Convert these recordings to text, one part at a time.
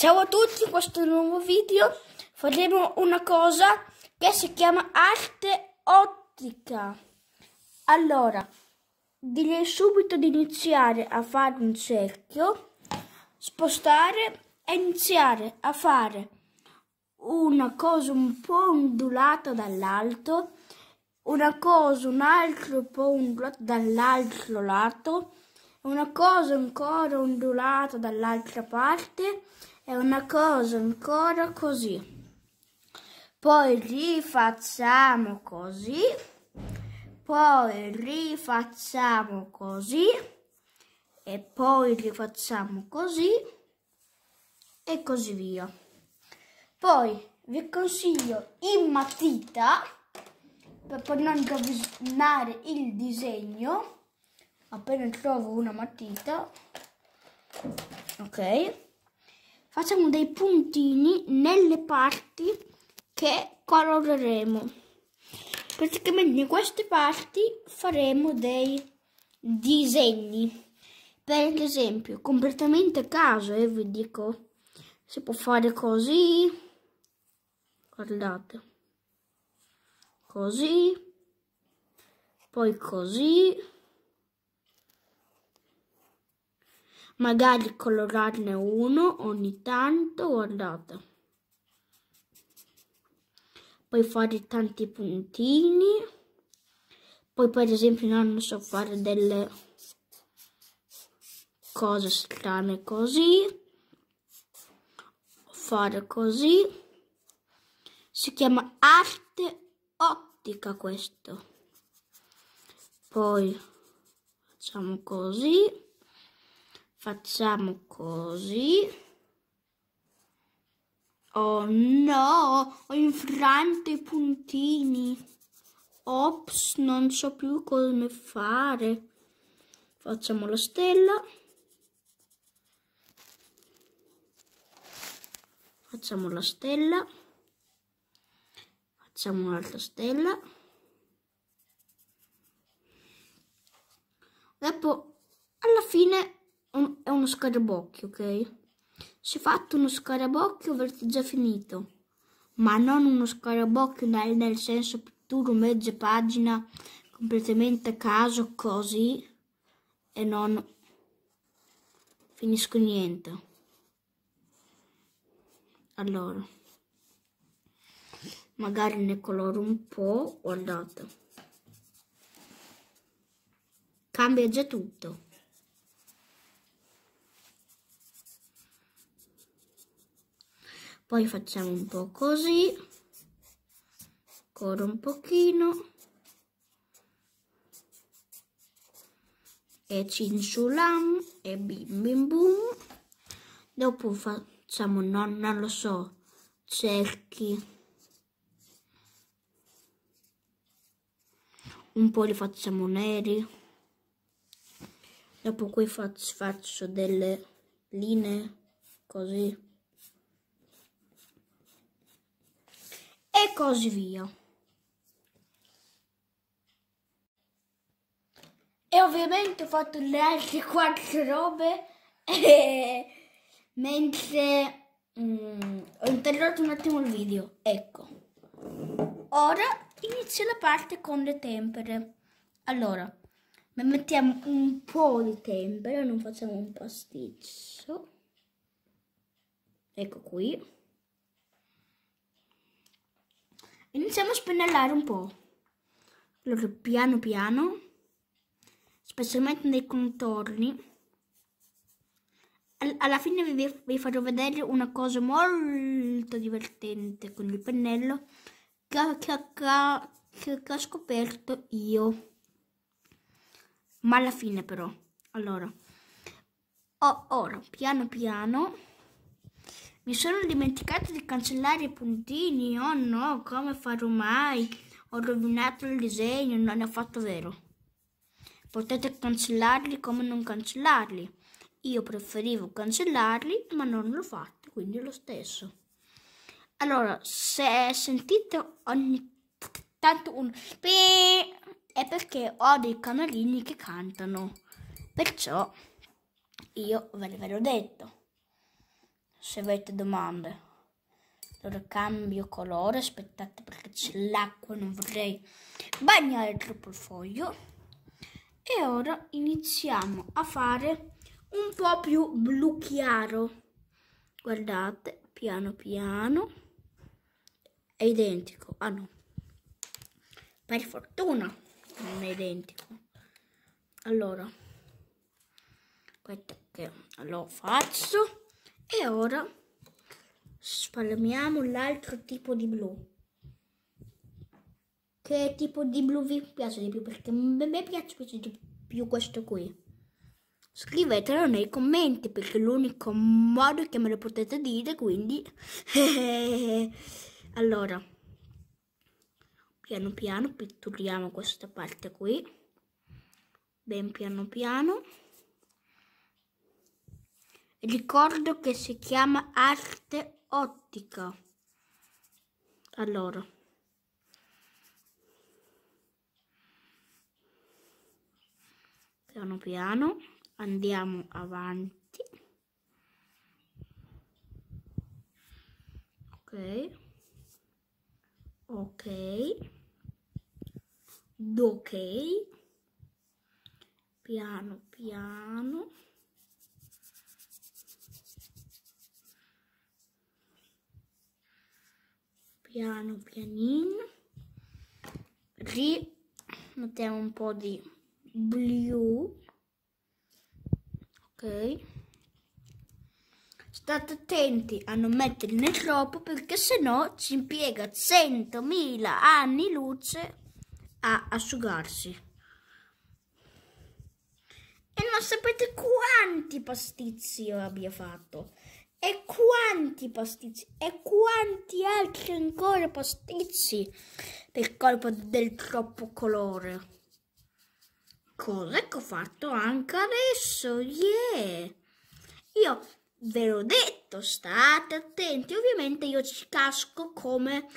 Ciao a tutti, in questo nuovo video faremo una cosa che si chiama arte ottica. Allora, direi subito di iniziare a fare un cerchio, spostare e iniziare a fare una cosa un po' ondulata dall'alto, una cosa un altro po' ondulata dall'altro lato, una cosa ancora ondulata dall'altra parte è una cosa ancora così. Poi rifacciamo così, poi rifacciamo così, e poi rifacciamo così, e così via. Poi vi consiglio in matita, per non rovinare il disegno, appena trovo una matita, ok? facciamo dei puntini nelle parti che coloreremo. Praticamente in queste parti faremo dei disegni. Per esempio, completamente a caso, e eh, vi dico, si può fare così, guardate, così, poi così, magari colorarne uno ogni tanto, guardate. Puoi fare tanti puntini. Poi per esempio non so fare delle cose strane così. Fare così. Si chiama arte ottica questo. Poi facciamo così facciamo così. Oh no, ho infranto i puntini. Ops, non so più come fare. Facciamo la stella. Facciamo la stella. Facciamo un'altra stella. Dopo, alla fine un, è uno scarabocchio, ok? Si è fatto uno scarabocchio avete già finito, ma non uno scarabocchio nel, nel senso pittura mezza pagina completamente a caso così e non finisco niente. Allora, magari ne coloro un po', guardate. Cambia già tutto. poi facciamo un po' così ancora un pochino e cinciulam e bim bim bum dopo facciamo non, non lo so cerchi un po' li facciamo neri dopo qui faccio, faccio delle linee così e così via. E ovviamente ho fatto le altre quattro robe e... mentre mm, ho interrotto un attimo il video. Ecco. Ora inizio la parte con le tempere. Allora, mettiamo un po' di tempera, non facciamo un pasticcio. Ecco qui. Iniziamo a spennellare un po'. Allora, piano piano, specialmente nei contorni. Alla fine vi, vi farò vedere una cosa molto divertente con il pennello che, che, che, che ho scoperto io. Ma alla fine però, allora, ora piano piano mi sono dimenticato di cancellare i puntini. Oh no, come farò mai? Ho rovinato il disegno, non è affatto vero. Potete cancellarli come non cancellarli. Io preferivo cancellarli, ma non l'ho fatto, quindi è lo stesso. Allora, se sentite ogni tanto un è perché ho dei canarini che cantano. Perciò io ve l'avevo detto se avete domande. Allora cambio colore, aspettate perché c'è l'acqua, non vorrei bagnare troppo il foglio. E ora iniziamo a fare un po' più blu chiaro. Guardate, piano piano. È identico, ah no. Per fortuna non è identico. Allora, aspetta che lo faccio. E ora spalmiamo l'altro tipo di blu. Che tipo di blu vi piace di più? Perché a me piace, di più questo qui. Scrivetelo nei commenti perché è l'unico modo che me lo potete dire, quindi... allora, piano piano pitturiamo questa parte qui, ben piano piano. Ricordo che si chiama arte ottica. Allora. Piano piano andiamo avanti. Ok. Ok. Ok. Piano piano. piano pianino rimettiamo un po' di blu ok state attenti a non metterne troppo perché sennò ci impiega 100.000 anni luce a asciugarsi e non sapete quanti pastizzi io abbia fatto e quanti postizi, e quanti altri ancora postizi per colpa del troppo colore. Cosa che ho fatto anche adesso, yeah! Io ve l'ho detto, state attenti. Ovviamente io ci casco come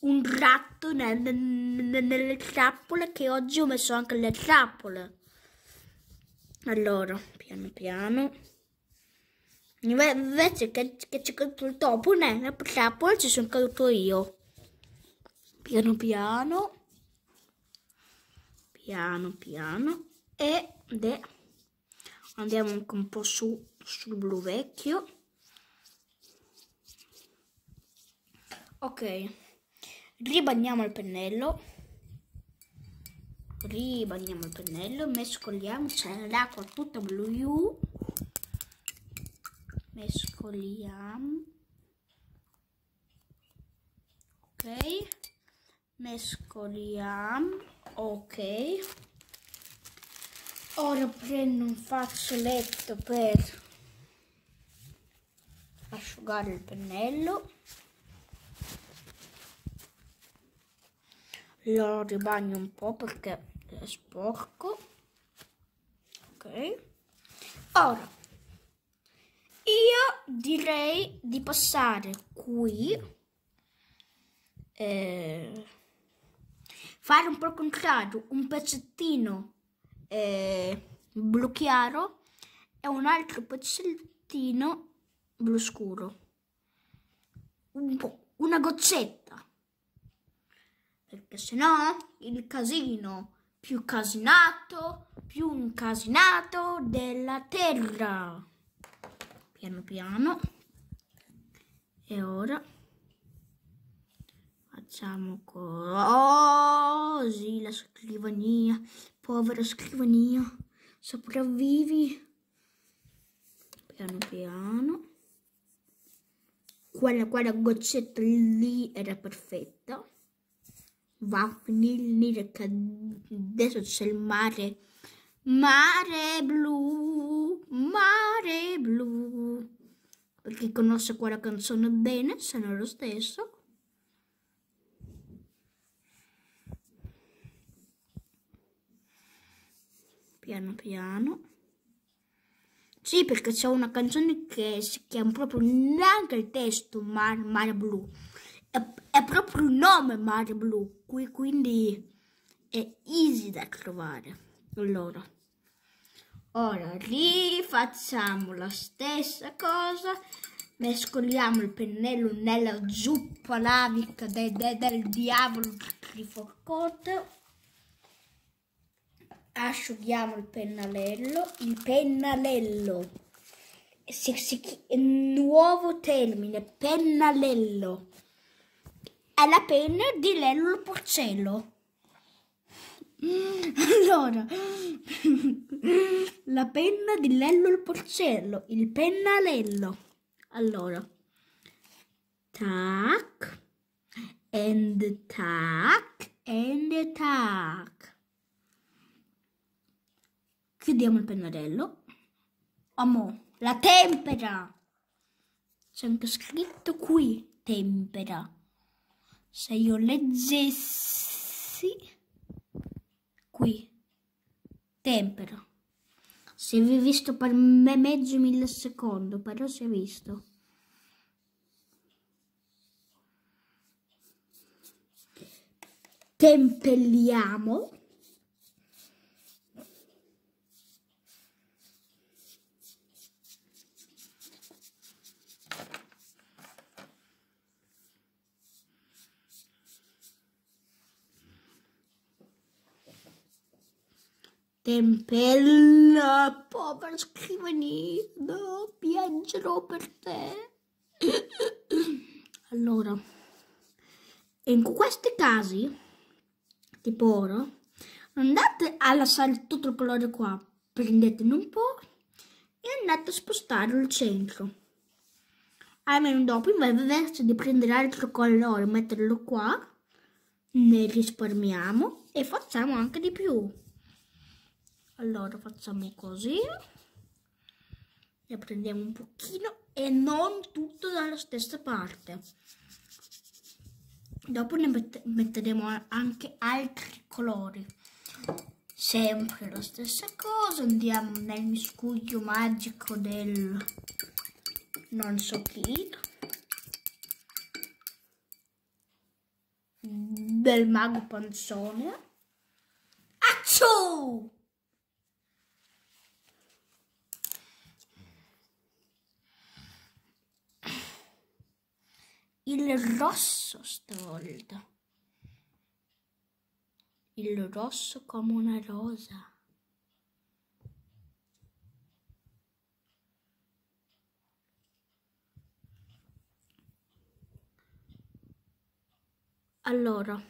un ratto nel, nel, nelle trappole che oggi ho messo anche le trappole. Allora, piano piano. Invece che, che c'è caduto il topo, nella trappola ci sono caduto io. Piano piano. Piano piano. Ed è... Andiamo anche un po' su, sul blu vecchio. Ok. Ribandiamo il pennello ribandiamo il pennello, mescoliamo, c'è l'acqua tutta blu mescoliamo ok mescoliamo ok ora prendo un fazzoletto per asciugare il pennello lo ribagno un po' perché è sporco ok ora io direi di passare qui, eh, fare un po' il contrario, un pezzettino eh, blu chiaro e un altro pezzettino blu scuro. Un po', una goccetta. Perché se no il casino più casinato, più incasinato della terra piano piano e ora facciamo così la scrivania povera scrivania sopravvivi piano piano quella, quella goccetta lì era perfetta va a finire che adesso c'è il mare mare blu per chi conosce quella canzone bene, se non lo stesso. Piano piano. Sì, perché c'è una canzone che si chiama proprio neanche il testo Mar, Mare Blu. È, è, proprio il nome Mare Blu, qui, quindi è easy da trovare. Allora. Ora rifacciamo la stessa cosa, mescoliamo il pennello nella zuppa lavica de, de, del diavolo di Forcot, asciughiamo il pennarello, il pennarello, nuovo termine, pennarello, la penna di Lello Porcello. Allora, la penna di Lello il porcello, il pennarello. Allora, tac, and tac, and tac. Chiudiamo il pennarello. Amo, la tempera. C'è anche scritto qui, tempera. Se io leggessi qui. Tempero. Se vi visto per me mezzo millisecondo, però si è visto. Tempelliamo. Tempella, povera, scrivanino, piangerò per te. Allora, in questi casi, tipo ora, andate a lasciare tutto il colore qua, prendetene un po' e andate a spostare il centro. Almeno dopo, invece di prendere altro colore e metterlo qua, ne risparmiamo e facciamo anche di più allora facciamo così ne prendiamo un pochino e non tutto dalla stessa parte dopo ne metteremo anche altri colori sempre la stessa cosa andiamo nel miscuglio magico del non so chi del mago panzone acciù il rosso stavolta. Il rosso come una rosa. Allora,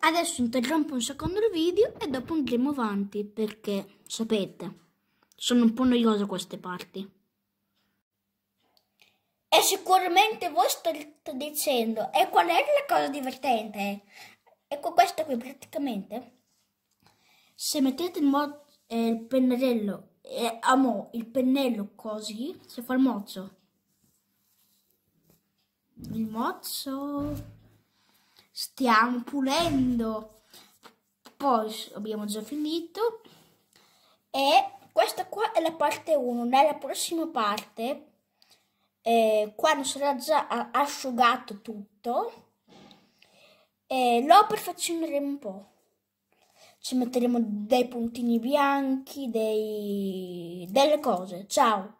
adesso interrompo un secondo il video e dopo andremo avanti perché, sapete, sono un po' noiose queste parti. E sicuramente voi state dicendo, e qual è la cosa divertente? Ecco questo qui praticamente. Se mettete il, mo- eh, il pennarello, eh, amo il pennello così, si fa il mozzo. Il mozzo. Stiamo pulendo. Poi abbiamo già finito. E questa qua è la parte 1. Nella prossima parte eh, quando sarà già asciugato tutto, eh, lo perfezioneremo un po'. Ci metteremo dei puntini bianchi, dei... delle cose. Ciao!